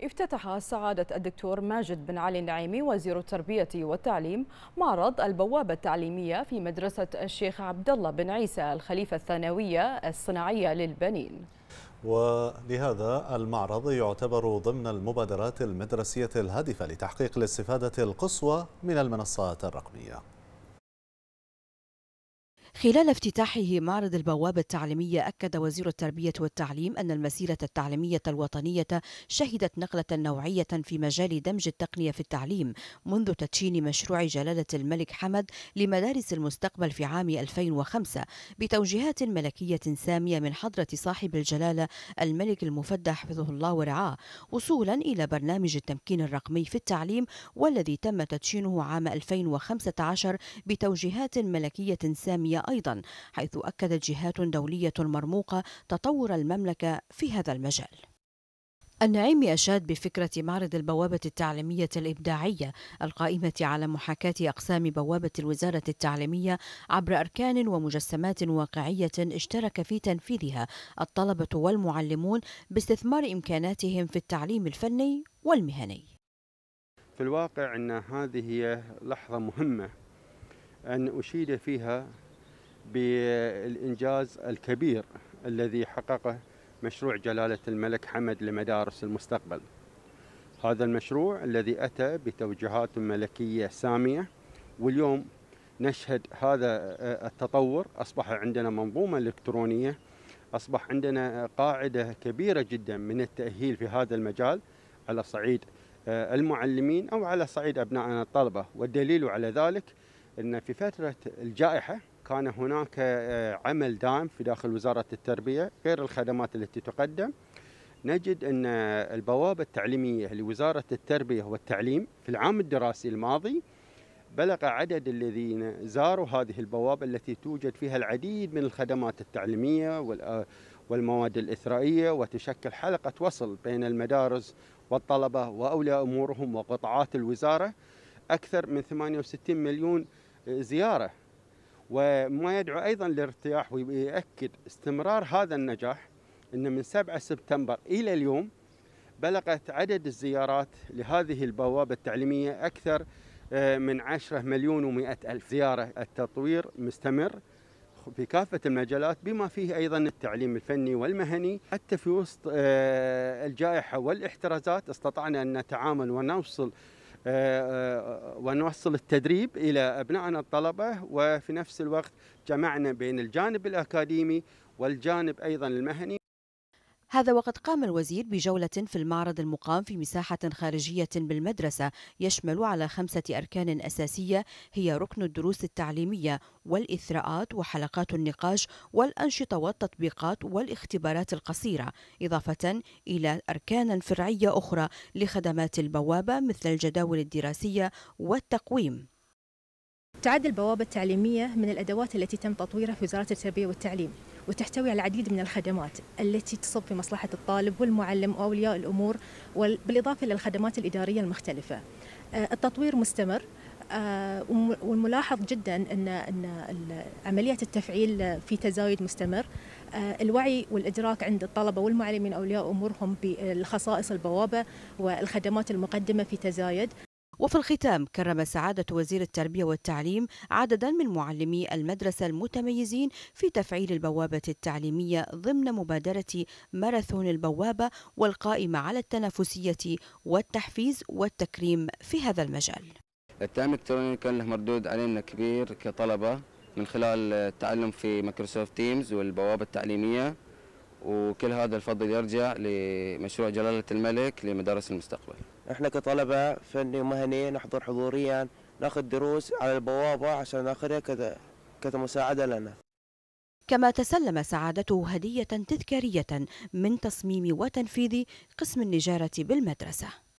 افتتح سعادة الدكتور ماجد بن علي النعيمي وزير التربية والتعليم معرض البوابة التعليمية في مدرسة الشيخ عبد الله بن عيسى الخليفة الثانوية الصناعية للبنين. ولهذا المعرض يعتبر ضمن المبادرات المدرسية الهادفة لتحقيق الاستفادة القصوى من المنصات الرقمية. خلال افتتاحه معرض البوابة التعليمية أكد وزير التربية والتعليم أن المسيرة التعليمية الوطنية شهدت نقلة نوعية في مجال دمج التقنية في التعليم منذ تدشين مشروع جلالة الملك حمد لمدارس المستقبل في عام 2005 بتوجيهات ملكية سامية من حضرة صاحب الجلالة الملك المفدى حفظه الله ورعاه وصولا إلى برنامج التمكين الرقمي في التعليم والذي تم تدشينه عام 2015 بتوجيهات ملكية سامية أيضا حيث أكدت جهات دولية مرموقة تطور المملكة في هذا المجال النعيمي أشاد بفكرة معرض البوابة التعليمية الإبداعية القائمة على محاكاة أقسام بوابة الوزارة التعليمية عبر أركان ومجسمات واقعية اشترك في تنفيذها الطلبة والمعلمون باستثمار إمكاناتهم في التعليم الفني والمهني. في الواقع أن هذه هي لحظة مهمة أن أشيد فيها بالإنجاز الكبير الذي حققه مشروع جلالة الملك حمد لمدارس المستقبل هذا المشروع الذي أتى بتوجيهات ملكية سامية واليوم نشهد هذا آه، التطور أصبح عندنا منظومة إلكترونية أصبح عندنا قاعدة كبيرة جدا من التأهيل في هذا المجال على صعيد آه، المعلمين أو على صعيد أبنائنا الطلبة والدليل على ذلك أن في فترة الجائحة كان هناك آه، عمل دائم في داخل وزارة التربية غير الخدمات التي تقدم نجد أن البوابة التعليمية لوزارة التربية والتعليم في العام الدراسي الماضي بلغ عدد الذين زاروا هذه البوابة التي توجد فيها العديد من الخدمات التعليمية آه، والمواد الإثرائية وتشكل حلقة وصل بين المدارس والطلبة وأولياء أمورهم وقطاعات الوزارة أكثر من 68 مليون آه، زيارة وما يدعو أيضا للارتياح ويؤكد استمرار هذا النجاح أن من 7 سبتمبر إلى اليوم بلغت عدد الزيارات لهذه البوابة التعليمية أكثر آه، من 10 مليون و ألف زيارة التطوير مستمر في كافة المجالات بما فيه أيضا التعليم الفني والمهني حتى في وسط آه، الجائحة والاحترازات استطعنا أن نتعامل ونوصل آه، آه، ونوصل التدريب إلى أبنائنا الطلبة وفي نفس الوقت جمعنا بين الجانب الأكاديمي والجانب أيضا المهني هذا وقد قام الوزير بجولة في المعرض المقام في مساحة خارجية بالمدرسة يشمل على خمسة أركان أساسية هي ركن الدروس التعليمية والإثراءات وحلقات النقاش والأنشطة والتطبيقات والاختبارات القصيرة إضافة إلى أركان فرعية أخرى لخدمات البوابة مثل الجداول الدراسية والتقويم تعد البوابة التعليمية من الأدوات التي تم تطويرها في وزارة التربية والتعليم وتحتوي على العديد من الخدمات التي تصب في مصلحة الطالب والمعلم وأولياء الأمور بالإضافة إلى الخدمات الإدارية المختلفة آه، التطوير مستمر آه، والملاحظ جدا ان ان عمليه التفعيل في تزايد مستمر آه، الوعي والادراك عند الطلبه والمعلمين اولياء امورهم بالخصائص البوابه والخدمات المقدمه في تزايد وفي الختام كرم سعادة وزير التربية والتعليم عددا من معلمي المدرسة المتميزين في تفعيل البوابة التعليمية ضمن مبادرة ماراثون البوابة والقائمة على التنافسية والتحفيز والتكريم في هذا المجال التعليم الالكتروني كان له مردود علينا كبير كطلبه من خلال التعلم في مايكروسوفت تيمز والبوابه التعليميه وكل هذا الفضل يرجع لمشروع جلاله الملك لمدارس المستقبل احنا كطلبه فني ومهني نحضر حضوريا ناخذ دروس على البوابه عشان ناخذها كذا كمساعده لنا كما تسلم سعادته هديه تذكاريه من تصميم وتنفيذ قسم النجاره بالمدرسه